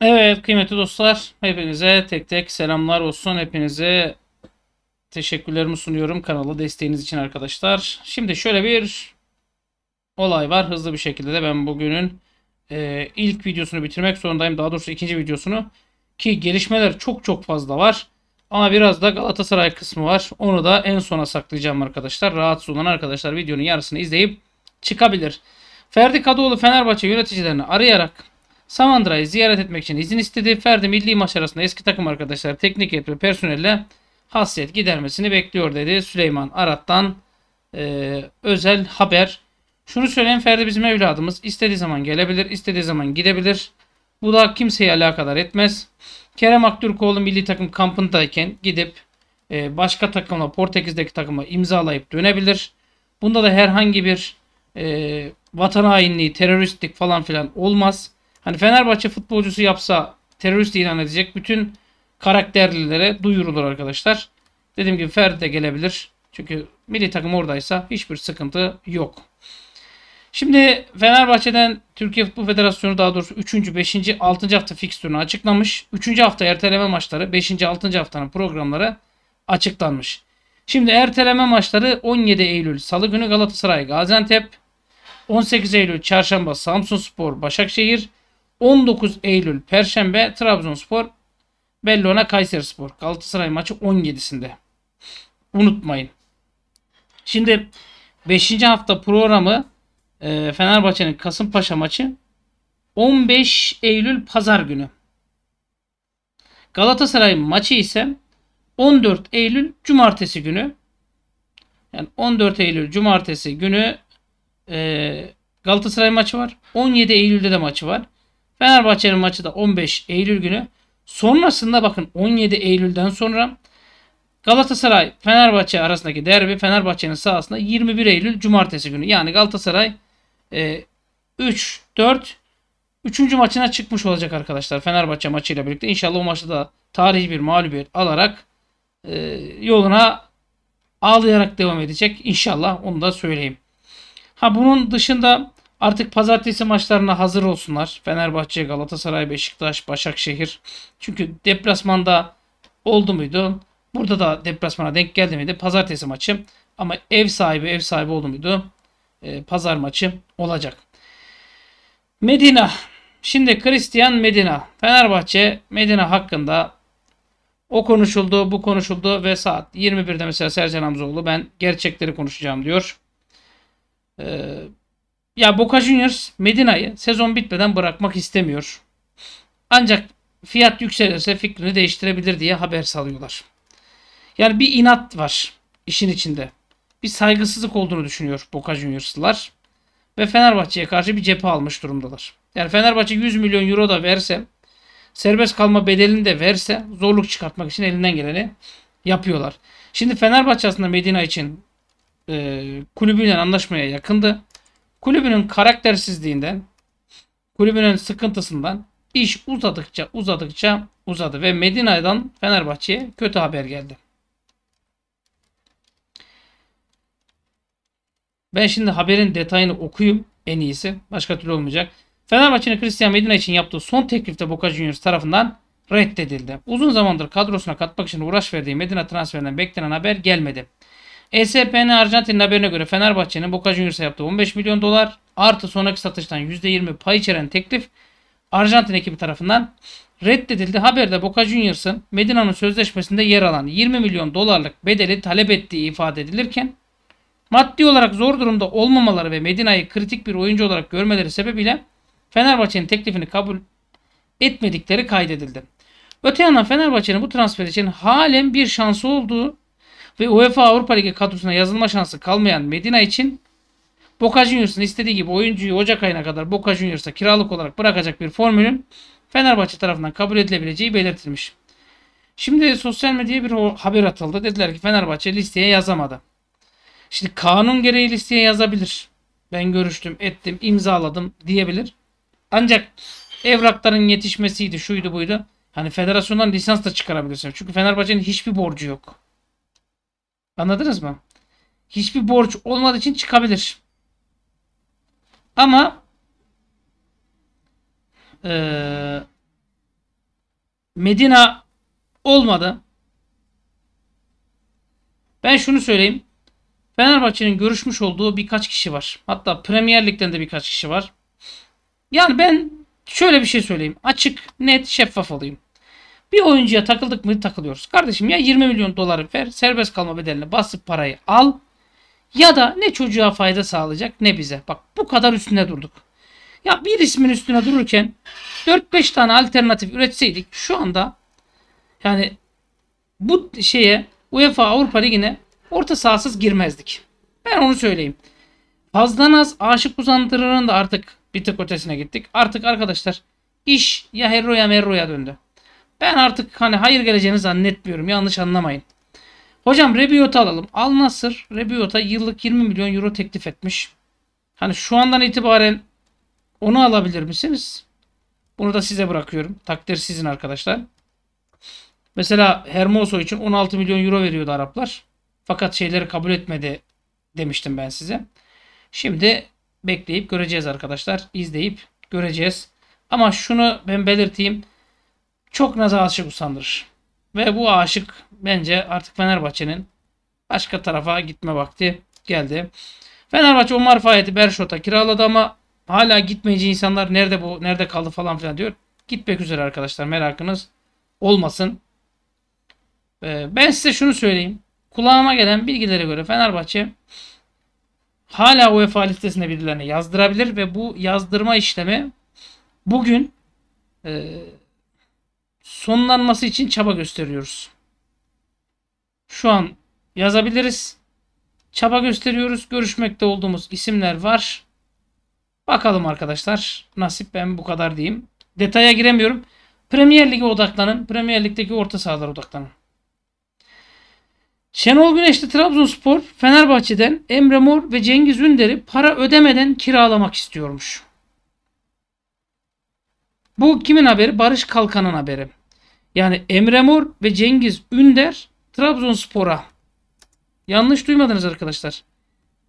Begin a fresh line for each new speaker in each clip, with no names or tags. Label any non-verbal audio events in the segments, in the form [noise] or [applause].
Evet kıymetli dostlar hepinize tek tek selamlar olsun. Hepinize teşekkürlerimi sunuyorum kanala desteğiniz için arkadaşlar. Şimdi şöyle bir olay var. Hızlı bir şekilde de ben bugünün e, ilk videosunu bitirmek zorundayım. Daha doğrusu ikinci videosunu. Ki gelişmeler çok çok fazla var. Ama biraz da Galatasaray kısmı var. Onu da en sona saklayacağım arkadaşlar. Rahatsız olan arkadaşlar videonun yarısını izleyip çıkabilir. Ferdi Kadıoğlu Fenerbahçe yöneticilerini arayarak Samandıra'yı ziyaret etmek için izin istedi. Ferdi milli maç arasında eski takım arkadaşlar teknik ekip ve personelle hasret gidermesini bekliyor dedi. Süleyman Arat'tan e, özel haber. Şunu söyleyen Ferdi bizim evladımız. İstediği zaman gelebilir, istediği zaman gidebilir. Bu da kimseyi alakadar etmez. Kerem Aktürkoğlu milli takım kampındayken gidip e, başka takımla Portekiz'deki takıma imzalayıp dönebilir. Bunda da herhangi bir e, vatan hainliği, teröristlik falan filan olmaz. Hani Fenerbahçe futbolcusu yapsa terörist ilan edecek bütün karakterlilere duyurulur arkadaşlar. Dediğim gibi Ferdi de gelebilir. Çünkü milli takım oradaysa hiçbir sıkıntı yok. Şimdi Fenerbahçe'den Türkiye Futbol Federasyonu daha doğrusu 3. 5. 6. hafta fikstürünü açıklamış. 3. hafta erteleme maçları 5. 6. haftanın programları açıklanmış. Şimdi erteleme maçları 17 Eylül Salı günü Galatasaray Gaziantep, 18 Eylül Çarşamba Samsun Spor Başakşehir, 19 Eylül Perşembe Trabzonspor Bellona Spor Galatasaray maçı 17'sinde. Unutmayın. Şimdi 5. hafta programı e, Fenerbahçe'nin Kasımpaşa maçı 15 Eylül Pazar günü. Galatasaray maçı ise 14 Eylül Cumartesi günü. Yani 14 Eylül Cumartesi günü e, Galatasaray maçı var. 17 Eylül'de de maçı var. Fenerbahçe'nin maçı da 15 Eylül günü. Sonrasında bakın 17 Eylül'den sonra Galatasaray Fenerbahçe arasındaki derbi Fenerbahçe'nin sahasında 21 Eylül Cumartesi günü. Yani Galatasaray e, 3 4 3. maçına çıkmış olacak arkadaşlar Fenerbahçe maçıyla birlikte. İnşallah o maçta da tarihi bir mağlubiyet alarak e, yoluna ağlayarak devam edecek. İnşallah onu da söyleyeyim. Ha bunun dışında Artık pazartesi maçlarına hazır olsunlar. Fenerbahçe, Galatasaray, Beşiktaş, Başakşehir. Çünkü deplasmanda oldu muydu? Burada da deplasmana denk geldi miydi? Pazartesi maçı. Ama ev sahibi ev sahibi oldu muydu? E, pazar maçı olacak. Medina. Şimdi Christian Medina. Fenerbahçe Medina hakkında o konuşuldu, bu konuşuldu ve saat 21'de mesela Sercan Hamzoğlu ben gerçekleri konuşacağım diyor. Ee, ya Boca Juniors Medina'yı sezon bitmeden bırakmak istemiyor. Ancak fiyat yükselirse fikrini değiştirebilir diye haber salıyorlar. Yani bir inat var işin içinde. Bir saygısızlık olduğunu düşünüyor Boca Juniors'lar. Ve Fenerbahçe'ye karşı bir cephe almış durumdalar. Yani Fenerbahçe 100 milyon euro da verse, serbest kalma bedelini de verse zorluk çıkartmak için elinden geleni yapıyorlar. Şimdi Fenerbahçe aslında Medina için e, kulübüyle anlaşmaya yakındı. Kulübünün karaktersizliğinden, kulübünün sıkıntısından iş uzadıkça uzadıkça uzadı ve Medina'dan Fenerbahçe'ye kötü haber geldi. Ben şimdi haberin detayını okuyayım en iyisi. Başka türlü olmayacak. Fenerbahçe'nin Cristiano Medina için yaptığı son teklifte Boca Juniors tarafından reddedildi. Uzun zamandır kadrosuna katmak için uğraş verdiği Medina transferinden beklenen haber gelmedi. ESPN Arjantin'in haberine göre Fenerbahçe'nin Boca Juniors'a yaptığı 15 milyon dolar artı sonraki satıştan %20 pay içeren teklif Arjantin ekibi tarafından reddedildi. Haberde Boca Juniors'ın Medina'nın sözleşmesinde yer alan 20 milyon dolarlık bedeli talep ettiği ifade edilirken maddi olarak zor durumda olmamaları ve Medina'yı kritik bir oyuncu olarak görmeleri sebebiyle Fenerbahçe'nin teklifini kabul etmedikleri kaydedildi. Öte yandan Fenerbahçe'nin bu transfer için halen bir şansı olduğu ve UEFA Avrupa Ligi kadrosuna yazılma şansı kalmayan Medina için Boca Juniors'ın istediği gibi oyuncuyu Ocak ayına kadar Boca Juniors'a kiralık olarak bırakacak bir formülün Fenerbahçe tarafından kabul edilebileceği belirtilmiş. Şimdi sosyal medyaya bir haber atıldı. Dediler ki Fenerbahçe listeye yazamadı. Şimdi kanun gereği listeye yazabilir. Ben görüştüm, ettim, imzaladım diyebilir. Ancak evrakların yetişmesiydi, şuydu buydu. Hani federasyondan lisans da çıkarabilirsin. Çünkü Fenerbahçe'nin hiçbir borcu yok. Anladınız mı? Hiçbir borç olmadığı için çıkabilir. Ama e, Medina olmadı. Ben şunu söyleyeyim. Fenerbahçe'nin görüşmüş olduğu birkaç kişi var. Hatta Premier Lig'den de birkaç kişi var. Yani ben şöyle bir şey söyleyeyim. Açık, net, şeffaf olayım. Bir oyuncuya takıldık mı takılıyoruz. Kardeşim ya 20 milyon doları ver serbest kalma bedelini basıp parayı al. Ya da ne çocuğa fayda sağlayacak ne bize. Bak bu kadar üstüne durduk. Ya bir ismin üstüne dururken 4-5 tane alternatif üretseydik şu anda yani bu şeye UEFA Avrupa Ligi'ne orta sahasız girmezdik. Ben onu söyleyeyim. Fazla az Aşık Uzandırır'ın da artık bir tık ötesine gittik. Artık arkadaşlar iş ya Herro'ya Merro'ya döndü. Ben artık hani hayır geleceğini zannetmiyorum. Yanlış anlamayın. Hocam Rebiot'u alalım. Al Nasır Rebiot'a yıllık 20 milyon euro teklif etmiş. Hani şu andan itibaren onu alabilir misiniz? Bunu da size bırakıyorum. Takdir sizin arkadaşlar. Mesela Hermoso için 16 milyon euro veriyordu Araplar. Fakat şeyleri kabul etmedi demiştim ben size. Şimdi bekleyip göreceğiz arkadaşlar. İzleyip göreceğiz. Ama şunu ben belirteyim çok naza aşık usandırır. Ve bu aşık bence artık Fenerbahçe'nin başka tarafa gitme vakti geldi. Fenerbahçe umar marifayeti Berşot'a kiraladı ama hala gitmeyince insanlar nerede bu nerede kaldı falan filan diyor. Gitmek üzere arkadaşlar merakınız olmasın. Ee, ben size şunu söyleyeyim. Kulağıma gelen bilgilere göre Fenerbahçe hala UEFA listesinde birilerini yazdırabilir ve bu yazdırma işlemi bugün e, sonlanması için çaba gösteriyoruz. Şu an yazabiliriz. Çaba gösteriyoruz. Görüşmekte olduğumuz isimler var. Bakalım arkadaşlar. Nasip ben bu kadar diyeyim. Detaya giremiyorum. Premier Lig'e odaklanın. Premier Lig'deki orta sahalara odaklanın. Şenol Güneş'te Trabzonspor Fenerbahçe'den Emre Mor ve Cengiz Ünder'i para ödemeden kiralamak istiyormuş. Bu kimin haberi? Barış Kalkan'ın haberi. Yani Emre Mor ve Cengiz Ünder Trabzonspor'a. Yanlış duymadınız arkadaşlar.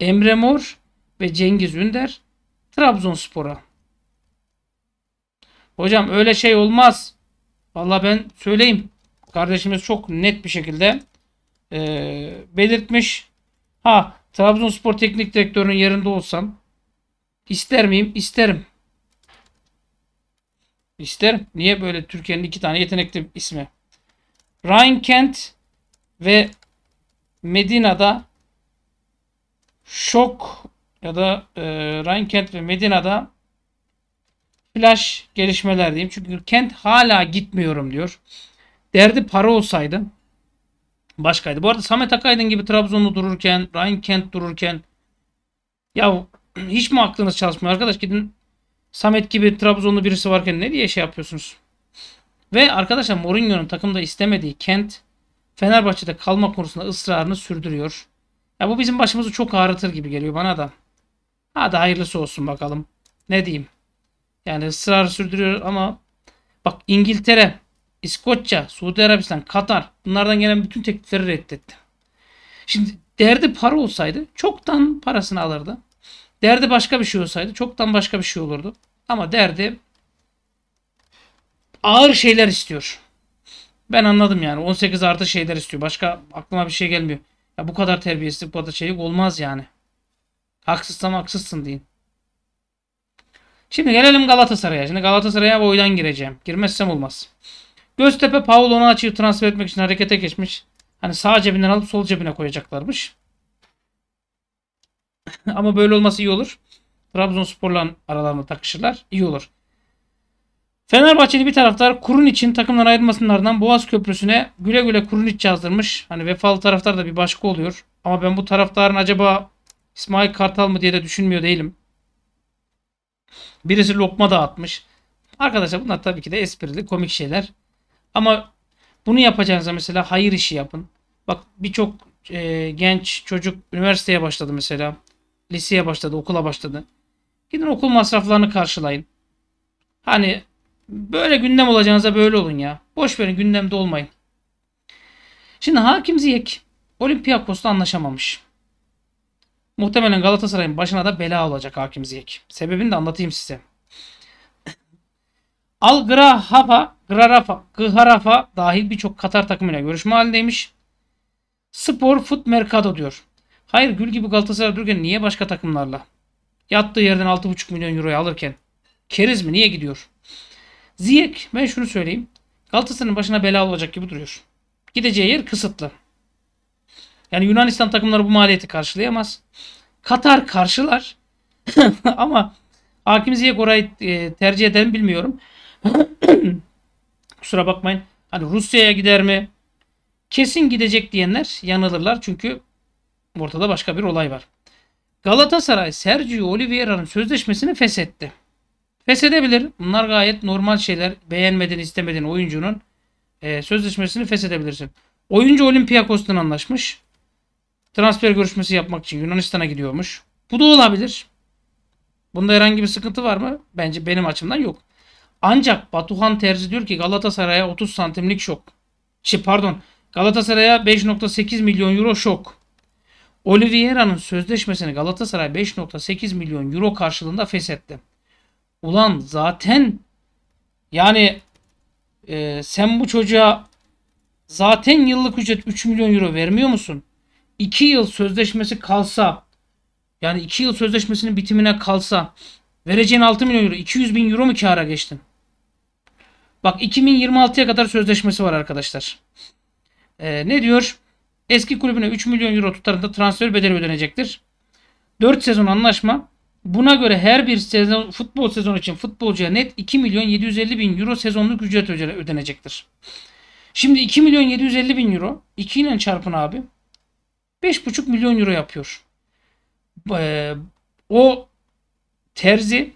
Emre Mor ve Cengiz Ünder Trabzonspor'a. Hocam öyle şey olmaz. Valla ben söyleyeyim. Kardeşimiz çok net bir şekilde e, belirtmiş. Ha Trabzonspor teknik direktörünün yerinde olsam ister miyim? İsterim. İsterim. Niye böyle Türkiye'nin iki tane yetenekli ismi? Kent ve Medina'da şok ya da e, Kent ve Medina'da flash gelişmeler diyeyim. Çünkü Kent hala gitmiyorum diyor. Derdi para olsaydı başkaydı. Bu arada Samet Akaydın gibi Trabzonlu dururken, Ryan Kent dururken ya hiç mi aklınız çalışmıyor arkadaş? Gidin Samet gibi Trabzonlu birisi varken ne diye şey yapıyorsunuz? Ve arkadaşlar Mourinho'nun takımda istemediği Kent Fenerbahçe'de kalma konusunda ısrarını sürdürüyor. Ya bu bizim başımızı çok ağrıtır gibi geliyor bana da. Hadi hayırlısı olsun bakalım. Ne diyeyim? Yani ısrar sürdürüyor ama bak İngiltere, İskoçya, Suudi Arabistan, Katar bunlardan gelen bütün teklifleri reddetti. Şimdi derdi para olsaydı çoktan parasını alırdı. Derdi başka bir şey olsaydı çoktan başka bir şey olurdu. Ama derdi ağır şeyler istiyor. Ben anladım yani. 18 artı şeyler istiyor. Başka aklıma bir şey gelmiyor. Ya bu kadar terbiyesizlik, bu kadar şeylik olmaz yani. Haksızsam haksızsın deyin. Şimdi gelelim Galatasaray'a. Şimdi Galatasaray'a boydan gireceğim. Girmezsem olmaz. Göztepe Paulo'nu açıp transfer etmek için harekete geçmiş. Hani sağ cebinden alıp sol cebine koyacaklarmış. [laughs] Ama böyle olması iyi olur. Trabzonspor'la aralarında takışırlar. İyi olur. Fenerbahçeli bir taraftar kurun için takımdan ayrılmasının ardından Boğaz Köprüsü'ne güle güle kurun iç yazdırmış. Hani vefalı taraftar da bir başka oluyor. Ama ben bu taraftarın acaba İsmail Kartal mı diye de düşünmüyor değilim. Birisi lokma dağıtmış. Arkadaşlar bunlar tabii ki de esprili komik şeyler. Ama bunu yapacağınıza mesela hayır işi yapın. Bak birçok e, genç çocuk üniversiteye başladı mesela liseye başladı, okula başladı. Gidin okul masraflarını karşılayın. Hani böyle gündem olacağınıza böyle olun ya. Boş verin gündemde olmayın. Şimdi Hakim Ziyek Olympiakos'la anlaşamamış. Muhtemelen Galatasaray'ın başına da bela olacak Hakim Ziyek. Sebebini de anlatayım size. Al Grahapa, Grarafa, Gharafa dahil birçok Katar takımıyla görüşme halindeymiş. Spor Foot Mercado diyor. Hayır Gül gibi Galatasaray dururken niye başka takımlarla? Yattığı yerden 6,5 milyon euroya alırken. Keriz mi? Niye gidiyor? Ziyek ben şunu söyleyeyim. Galatasaray'ın başına bela olacak gibi duruyor. Gideceği yer kısıtlı. Yani Yunanistan takımları bu maliyeti karşılayamaz. Katar karşılar. [laughs] Ama Hakim Ziyek orayı e, tercih eden bilmiyorum. [coughs] Kusura bakmayın. Hani Rusya'ya gider mi? Kesin gidecek diyenler yanılırlar. Çünkü Ortada başka bir olay var. Galatasaray Sergio Oliveira'nın sözleşmesini feshetti. Feshedebilir. Bunlar gayet normal şeyler. Beğenmedin, istemedin oyuncunun e, sözleşmesini feshedebilirsin. Oyuncu Olympiakos'tan anlaşmış. Transfer görüşmesi yapmak için Yunanistan'a gidiyormuş. Bu da olabilir. Bunda herhangi bir sıkıntı var mı? Bence benim açımdan yok. Ancak Batuhan Terzi diyor ki Galatasaray'a 30 santimlik şok. Şey, pardon Galatasaray'a 5.8 milyon euro şok. Oliveira'nın sözleşmesini Galatasaray 5.8 milyon euro karşılığında feshetti. Ulan zaten yani e, sen bu çocuğa zaten yıllık ücret 3 milyon euro vermiyor musun? 2 yıl sözleşmesi kalsa yani 2 yıl sözleşmesinin bitimine kalsa vereceğin 6 milyon euro 200 bin euro mu kâra geçtin? Bak 2026'ya kadar sözleşmesi var arkadaşlar. Ee, ne diyor? Eski kulübüne 3 milyon euro tutarında transfer bedeli ödenecektir. 4 sezon anlaşma. Buna göre her bir sezon, futbol sezonu için futbolcuya net 2 milyon 750 bin euro sezonluk ücret ödenecektir. Şimdi 2 milyon 750 bin euro 2 ile çarpın abi. 5,5 milyon euro yapıyor. E, o Terzi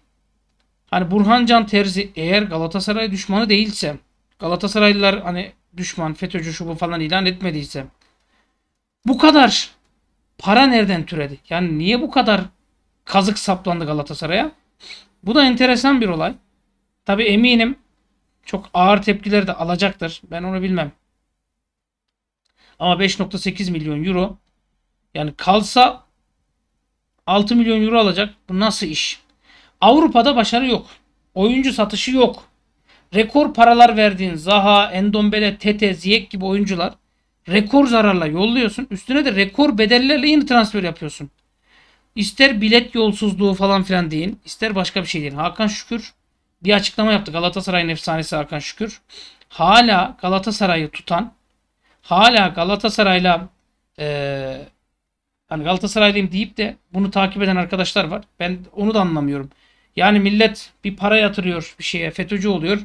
hani Burhancan Terzi eğer Galatasaray düşmanı değilse Galatasaraylılar hani düşman FETÖ'cü şu bu falan ilan etmediyse bu kadar para nereden türedi? Yani niye bu kadar kazık saplandı Galatasaray'a? Bu da enteresan bir olay. Tabi eminim çok ağır tepkileri de alacaktır. Ben onu bilmem. Ama 5.8 milyon euro yani kalsa 6 milyon euro alacak. Bu nasıl iş? Avrupa'da başarı yok. Oyuncu satışı yok. Rekor paralar verdiğin Zaha, Endombele, Tete, Ziyek gibi oyuncular rekor zararla yolluyorsun. Üstüne de rekor bedellerle yeni transfer yapıyorsun. İster bilet yolsuzluğu falan filan deyin. ister başka bir şey deyin. Hakan Şükür bir açıklama yaptı. Galatasaray'ın efsanesi Hakan Şükür. Hala Galatasaray'ı tutan, hala Galatasaray'la e, hani Galatasaraylıyım deyip de bunu takip eden arkadaşlar var. Ben onu da anlamıyorum. Yani millet bir para yatırıyor bir şeye. FETÖ'cü oluyor.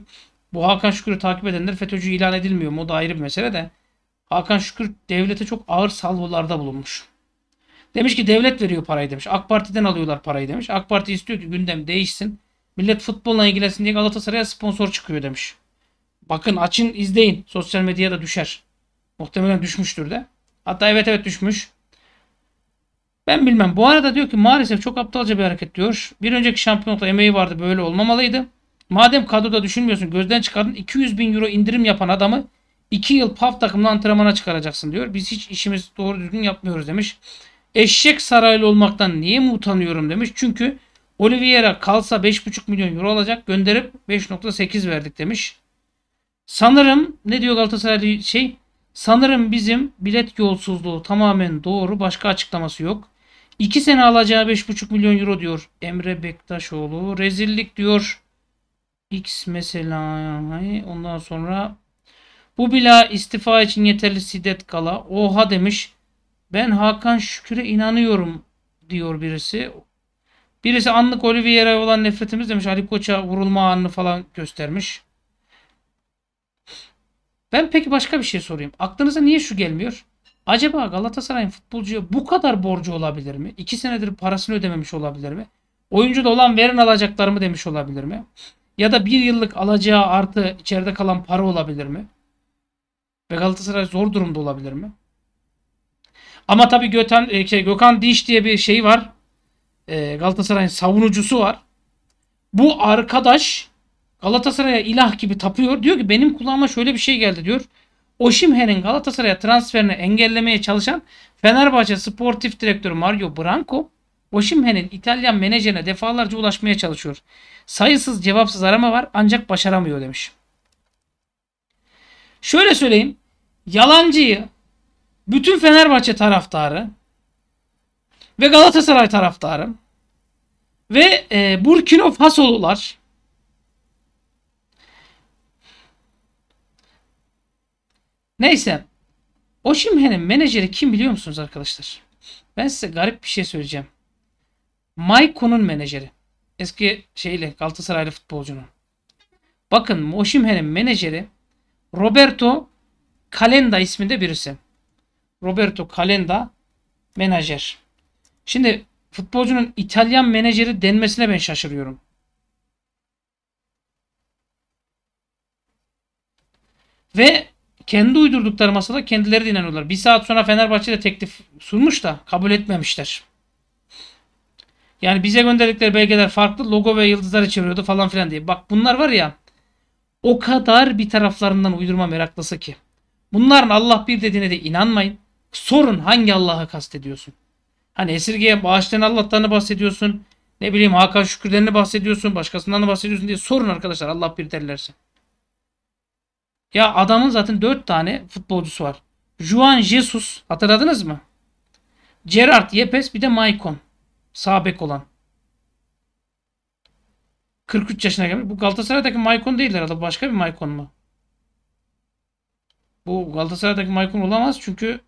Bu Hakan Şükür'ü takip edenler FETÖ'cü ilan edilmiyor mu? O da ayrı bir mesele de. Hakan Şükür devlete çok ağır salvolarda bulunmuş. Demiş ki devlet veriyor parayı demiş. AK Parti'den alıyorlar parayı demiş. AK Parti istiyor ki gündem değişsin. Millet futbolla ilgilensin diye Galatasaray'a sponsor çıkıyor demiş. Bakın açın izleyin. Sosyal medyada düşer. Muhtemelen düşmüştür de. Hatta evet evet düşmüş. Ben bilmem. Bu arada diyor ki maalesef çok aptalca bir hareket diyor. Bir önceki şampiyonlukta emeği vardı böyle olmamalıydı. Madem kadroda düşünmüyorsun gözden çıkardın 200 bin euro indirim yapan adamı 2 yıl PAF takımla antrenmana çıkaracaksın diyor. Biz hiç işimizi doğru düzgün yapmıyoruz demiş. Eşek saraylı olmaktan niye mi utanıyorum demiş. Çünkü Oliveira kalsa 5,5 milyon euro alacak. Gönderip 5,8 verdik demiş. Sanırım ne diyor Galatasaraylı şey? Sanırım bizim bilet yolsuzluğu tamamen doğru. Başka açıklaması yok. 2 sene alacağı 5,5 milyon euro diyor Emre Bektaşoğlu. Rezillik diyor. X mesela ondan sonra bu bila istifa için yeterli siddet kala. Oha demiş. Ben Hakan Şükür'e inanıyorum diyor birisi. Birisi anlık Oliviera'ya olan nefretimiz demiş. Ali Koç'a vurulma anını falan göstermiş. Ben peki başka bir şey sorayım. Aklınıza niye şu gelmiyor? Acaba Galatasaray'ın futbolcuya bu kadar borcu olabilir mi? İki senedir parasını ödememiş olabilir mi? Oyuncu da olan verin alacaklarımı demiş olabilir mi? Ya da bir yıllık alacağı artı içeride kalan para olabilir mi? Ve Galatasaray zor durumda olabilir mi? Ama tabii Göten, e, şey, Gökhan Diş diye bir şey var. E, Galatasaray'ın savunucusu var. Bu arkadaş Galatasaray'a ilah gibi tapıyor. Diyor ki benim kulağıma şöyle bir şey geldi diyor. Oşimhen'in Galatasaray'a transferini engellemeye çalışan Fenerbahçe Sportif Direktörü Mario Branco Oşimhen'in İtalyan menajerine defalarca ulaşmaya çalışıyor. Sayısız cevapsız arama var ancak başaramıyor demiş. Şöyle söyleyeyim yalancıyı bütün Fenerbahçe taraftarı ve Galatasaray taraftarı ve e, Burkina Fasolular Neyse. Osimhen'in menajeri kim biliyor musunuz arkadaşlar? Ben size garip bir şey söyleyeceğim. Maiko'nun menajeri. Eski şeyle Galatasaraylı futbolcunun. Bakın Osimhen'in menajeri Roberto Kalenda isminde birisi. Roberto Kalenda menajer. Şimdi futbolcunun İtalyan menajeri denmesine ben şaşırıyorum. Ve kendi uydurdukları masada kendileri de inanıyorlar. Bir saat sonra Fenerbahçe'de teklif sunmuş da kabul etmemişler. Yani bize gönderdikleri belgeler farklı. Logo ve yıldızları çeviriyordu falan filan diye. Bak bunlar var ya o kadar bir taraflarından uydurma meraklısı ki. Bunların Allah bir dediğine de inanmayın. Sorun hangi Allah'ı kastediyorsun? Hani esirgeye bağışlayan Allah'tan bahsediyorsun? Ne bileyim Hakan şükürlerini bahsediyorsun, başkasından bahsediyorsun diye sorun arkadaşlar Allah bir derlerse. Ya adamın zaten 4 tane futbolcusu var. Juan Jesus hatırladınız mı? Gerard Yepes bir de Maicon. Sağ olan. 43 yaşına gelmiş. Bu Galatasaray'daki Maicon değil herhalde. Başka bir Maicon mu? Bu Galatasaray'daki Maykun olamaz çünkü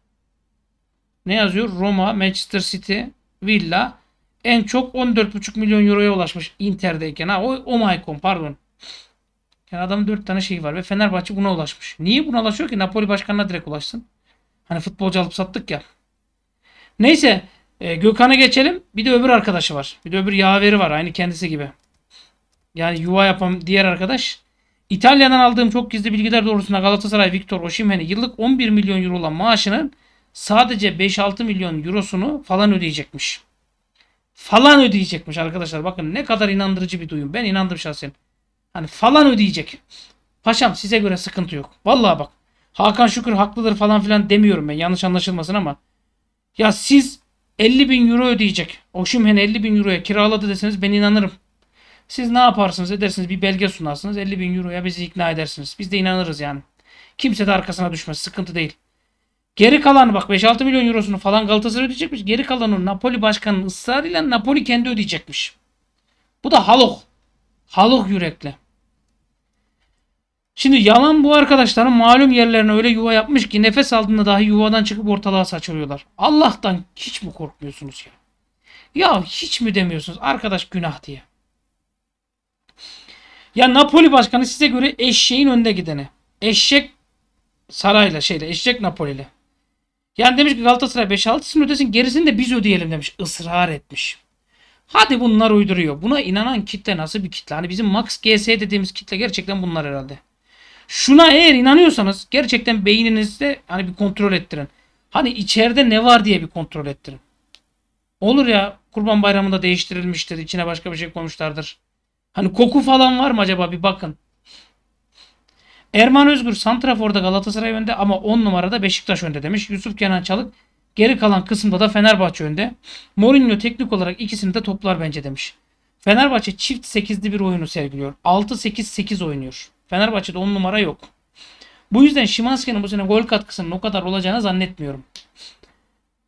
ne yazıyor? Roma, Manchester City, Villa en çok 14,5 milyon euroya ulaşmış Inter'deyken. Ha o, o Maykon pardon. Yani adamın 4 tane şeyi var ve Fenerbahçe buna ulaşmış. Niye buna ulaşıyor ki? Napoli başkanına direkt ulaşsın. Hani futbolcu alıp sattık ya. Neyse e, Gökhan'a geçelim. Bir de öbür arkadaşı var. Bir de öbür yaveri var. Aynı kendisi gibi. Yani yuva yapan diğer arkadaş İtalya'dan aldığım çok gizli bilgiler doğrusuna Galatasaray Victor Osimhen'e yıllık 11 milyon euro olan maaşının sadece 5-6 milyon eurosunu falan ödeyecekmiş. Falan ödeyecekmiş arkadaşlar. Bakın ne kadar inandırıcı bir duyum. Ben inandım şahsen. Hani falan ödeyecek. Paşam size göre sıkıntı yok. Vallahi bak. Hakan Şükür haklıdır falan filan demiyorum ben. Yanlış anlaşılmasın ama. Ya siz 50 bin euro ödeyecek. Osimhen 50 bin euroya kiraladı deseniz ben inanırım. Siz ne yaparsınız edersiniz bir belge sunarsınız 50 bin euroya bizi ikna edersiniz. Biz de inanırız yani. Kimse de arkasına düşmez sıkıntı değil. Geri kalan bak 5-6 milyon eurosunu falan Galatasaray ödeyecekmiş. Geri kalanı Napoli başkanının ısrarıyla Napoli kendi ödeyecekmiş. Bu da haluk haluk yürekli Şimdi yalan bu arkadaşların malum yerlerine öyle yuva yapmış ki nefes aldığında dahi yuvadan çıkıp ortalığa saçılıyorlar. Allah'tan hiç mi korkmuyorsunuz ya? Ya hiç mi demiyorsunuz arkadaş günah diye? Ya Napoli başkanı size göre eşeğin önde gideni. Eşek sarayla şeyle eşek Napoli'li. Yani demiş ki Galatasaray 5-6'sını ödesin gerisini de biz ödeyelim demiş. Israr etmiş. Hadi bunlar uyduruyor. Buna inanan kitle nasıl bir kitle? Hani bizim Max GS dediğimiz kitle gerçekten bunlar herhalde. Şuna eğer inanıyorsanız gerçekten beyninizde hani bir kontrol ettirin. Hani içeride ne var diye bir kontrol ettirin. Olur ya kurban bayramında değiştirilmiştir. içine başka bir şey koymuşlardır. Hani koku falan var mı acaba bir bakın. Erman Özgür Santrafor'da Galatasaray önde ama 10 numarada Beşiktaş önde demiş. Yusuf Kenan Çalık geri kalan kısımda da Fenerbahçe önde. Mourinho teknik olarak ikisini de toplar bence demiş. Fenerbahçe çift 8'li bir oyunu sergiliyor. 6-8-8 oynuyor. Fenerbahçe'de 10 numara yok. Bu yüzden Şimanski'nin bu sene gol katkısının o kadar olacağını zannetmiyorum.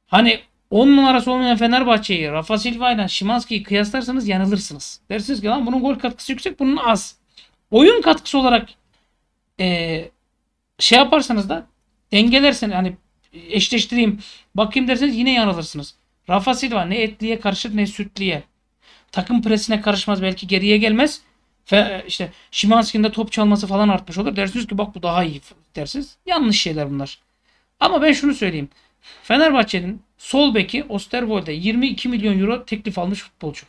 Hani 10 numarası olmayan Fenerbahçe'yi Rafa Silva ile Şimanski'yi kıyaslarsanız yanılırsınız. Dersiniz ki lan bunun gol katkısı yüksek bunun az. Oyun katkısı olarak e, şey yaparsanız da dengelerseniz hani eşleştireyim bakayım derseniz yine yanılırsınız. Rafa Silva ne etliye karışır ne sütliye. Takım presine karışmaz belki geriye gelmez. Fe, e, işte Şimanski'nin de top çalması falan artmış olur. Dersiniz ki bak bu daha iyi dersiniz. Yanlış şeyler bunlar. Ama ben şunu söyleyeyim. Fenerbahçe'nin sol beki Osterwold'e 22 milyon euro teklif almış futbolcu.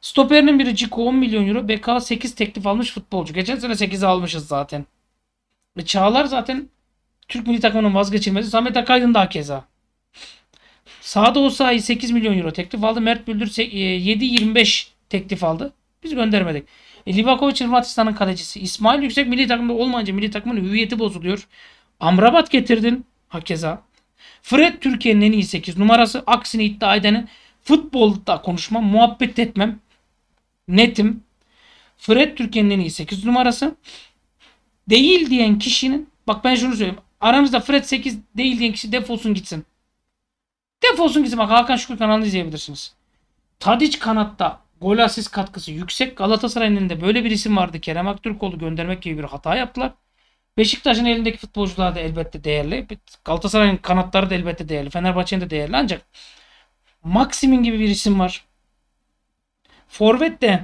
Stoperinin biri Ciko 10 milyon euro. BK 8 teklif almış futbolcu. Geçen sene 8 almışız zaten. E Çağlar zaten Türk milli takımının vazgeçilmezi. Samet Akaydın daha keza. Sağda o Osayi 8 milyon euro teklif aldı. Mert Büldür 7-25 e, teklif aldı. Biz göndermedik. E, Livakovic Hırvatistan'ın kalecisi. İsmail Yüksek milli takımda olmayınca milli takımın hüviyeti bozuluyor. Amrabat getirdin. Hakeza. Fred Türkiye'nin en iyi 8 numarası. Aksini iddia edenin futbolda konuşmam, muhabbet etmem. Netim. Fred Türkiye'nin en iyi 8 numarası. Değil diyen kişinin bak ben şunu söyleyeyim. Aramızda Fred 8 değil diyen kişi defolsun gitsin. Defolsun gitsin. Bak Hakan Şükür kanalını izleyebilirsiniz. Tadic kanatta gol asist katkısı yüksek. Galatasaray'ın elinde böyle bir isim vardı. Kerem Aktürkoğlu göndermek gibi bir hata yaptılar. Beşiktaş'ın elindeki futbolcular da elbette değerli. Galatasaray'ın kanatları da elbette değerli. Fenerbahçe'nin de değerli. Ancak Maximin gibi bir isim var. Forvet de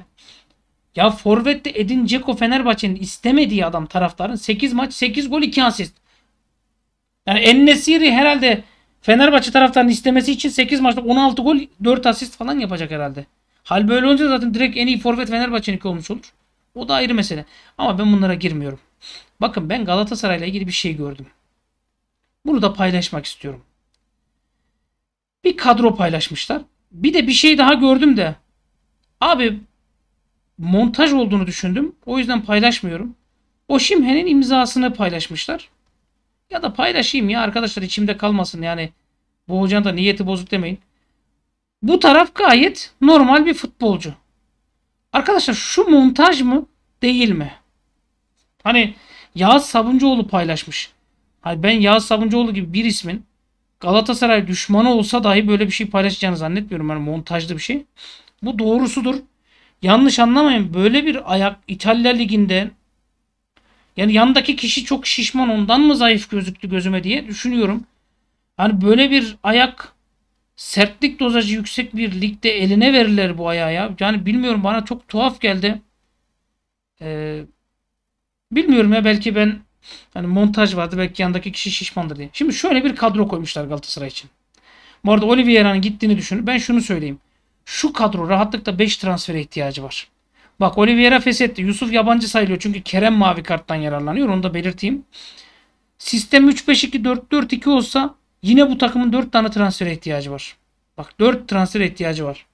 ya Forvet de Edin Ceko Fenerbahçe'nin istemediği adam taraftarın 8 maç 8 gol 2 asist. Yani Ennesiri herhalde Fenerbahçe taraftarının istemesi için 8 maçta 16 gol 4 asist falan yapacak herhalde. Hal böyle olunca zaten direkt en iyi forvet Fenerbahçe'nin olmuş olur. O da ayrı mesele. Ama ben bunlara girmiyorum. Bakın ben Galatasaray ile ilgili bir şey gördüm. Bunu da paylaşmak istiyorum. Bir kadro paylaşmışlar. Bir de bir şey daha gördüm de. Abi montaj olduğunu düşündüm. O yüzden paylaşmıyorum. O Şimhen'in imzasını paylaşmışlar. Ya da paylaşayım ya arkadaşlar içimde kalmasın yani. Bu hocanın da niyeti bozuk demeyin. Bu taraf gayet normal bir futbolcu. Arkadaşlar şu montaj mı değil mi? Hani Yağız Sabuncuoğlu paylaşmış. Hayır ben Yağız Sabuncuoğlu gibi bir ismin Galatasaray düşmanı olsa dahi böyle bir şey paylaşacağını zannetmiyorum. Yani montajlı bir şey. Bu doğrusudur. Yanlış anlamayın. Böyle bir ayak İtalya Ligi'nde yani yandaki kişi çok şişman ondan mı zayıf gözüktü gözüme diye düşünüyorum. Hani böyle bir ayak sertlik dozajı yüksek bir ligde eline verirler bu ayağa Yani bilmiyorum bana çok tuhaf geldi. Eee Bilmiyorum ya belki ben hani montaj vardı belki yandaki kişi şişmandır diye. Şimdi şöyle bir kadro koymuşlar Galatasaray için. Bu arada Oliveira'nın gittiğini düşün. Ben şunu söyleyeyim. Şu kadro rahatlıkla 5 transfere ihtiyacı var. Bak Oliveira fesetti. Yusuf yabancı sayılıyor. Çünkü Kerem mavi karttan yararlanıyor. Onu da belirteyim. Sistem 3-5-2-4-4-2 olsa yine bu takımın 4 tane transfere ihtiyacı var. Bak 4 transfer ihtiyacı var.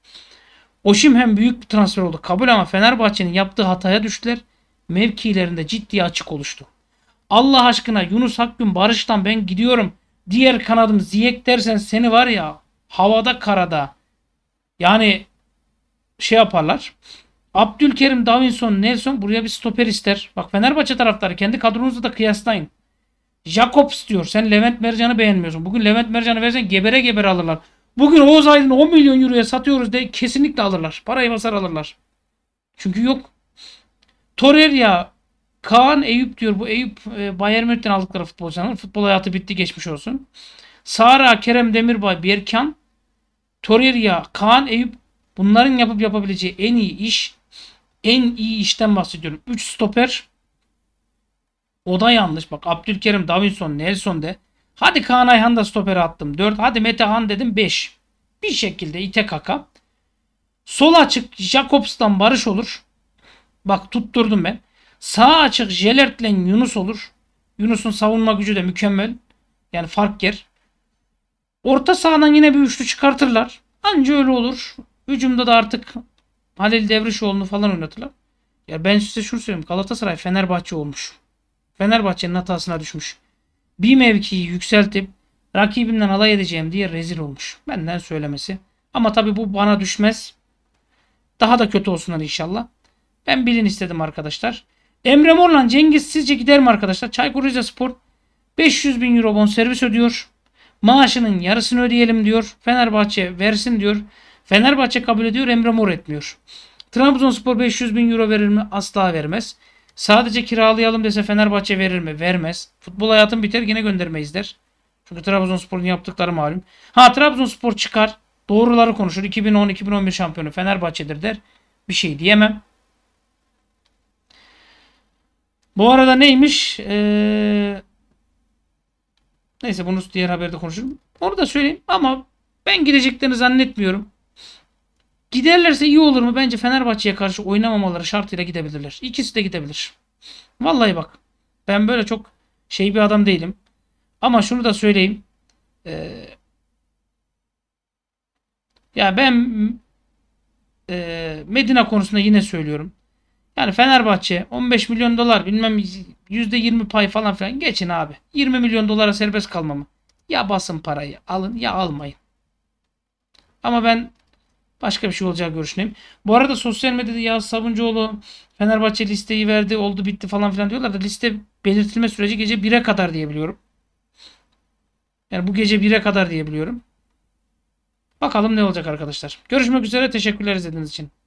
Oşim hem büyük bir transfer oldu. Kabul ama Fenerbahçe'nin yaptığı hataya düştüler mevkilerinde ciddi açık oluştu. Allah aşkına Yunus Hakkın Barış'tan ben gidiyorum. Diğer kanadım ziyek dersen seni var ya havada karada. Yani şey yaparlar. Abdülkerim, Davinson, Nelson buraya bir stoper ister. Bak Fenerbahçe taraftarı kendi kadronuzu da kıyaslayın. Jakobs diyor. Sen Levent Mercan'ı beğenmiyorsun. Bugün Levent Mercan'ı versen gebere gebere alırlar. Bugün Oğuz Aydın'ı 10 milyon euroya satıyoruz de kesinlikle alırlar. Parayı basar alırlar. Çünkü yok. Torreira Kaan Eyüp diyor. Bu Eyüp e, Bayern Münih'ten aldıkları futbolcuların. Futbol hayatı bitti geçmiş olsun. Sara, Kerem Demirbay, Berkan, Torreira, Kaan Eyüp bunların yapıp yapabileceği en iyi iş en iyi işten bahsediyorum. 3 stoper o da yanlış. Bak Abdülkerim, Davinson, Nelson de. Hadi Kaan Ayhan da stoper attım. 4. Hadi Metehan dedim 5. Bir şekilde ite kaka. Sol açık Jacobs'tan barış olur. Bak tutturdum ben. Sağ açık Jelert'le Yunus olur. Yunus'un savunma gücü de mükemmel. Yani fark yer. Orta sahadan yine bir üçlü çıkartırlar. Anca öyle olur. Hücumda da artık Halil Devrişoğlu'nu falan oynatırlar. Ya ben size şunu söyleyeyim. Galatasaray Fenerbahçe olmuş. Fenerbahçe'nin hatasına düşmüş. Bir mevkiyi yükseltip rakibimden alay edeceğim diye rezil olmuş. Benden söylemesi. Ama tabii bu bana düşmez. Daha da kötü olsunlar inşallah. Ben bilin istedim arkadaşlar. Emre Morlan Cengiz sizce gider mi arkadaşlar? Çaykur Rizespor 500 bin euro bon servis ödüyor. Maaşının yarısını ödeyelim diyor. Fenerbahçe versin diyor. Fenerbahçe kabul ediyor Emre Mor etmiyor. Trabzonspor 500 bin euro verir mi? Asla vermez. Sadece kiralayalım dese Fenerbahçe verir mi? Vermez. Futbol hayatım biter yine göndermeyiz der. Çünkü Trabzonspor'un yaptıkları malum. Ha Trabzonspor çıkar. Doğruları konuşur. 2010-2011 şampiyonu Fenerbahçe'dir der. Bir şey diyemem. Bu arada neymiş? Ee, neyse bunu diğer haberde konuşurum. Onu da söyleyeyim ama ben gideceklerini zannetmiyorum. Giderlerse iyi olur mu? Bence Fenerbahçe'ye karşı oynamamaları şartıyla gidebilirler. İkisi de gidebilir. Vallahi bak. Ben böyle çok şey bir adam değilim. Ama şunu da söyleyeyim. Ee, ya ben e, Medina konusunda yine söylüyorum. Yani Fenerbahçe 15 milyon dolar bilmem %20 pay falan filan geçin abi. 20 milyon dolara serbest kalmamı. Ya basın parayı alın ya almayın. Ama ben başka bir şey olacağı görüşündeyim. Bu arada sosyal medyada Yağız Sabuncuoğlu Fenerbahçe listeyi verdi oldu bitti falan filan diyorlar da liste belirtilme süreci gece 1'e kadar diye biliyorum. Yani bu gece 1'e kadar diye biliyorum. Bakalım ne olacak arkadaşlar. Görüşmek üzere. Teşekkürler izlediğiniz için.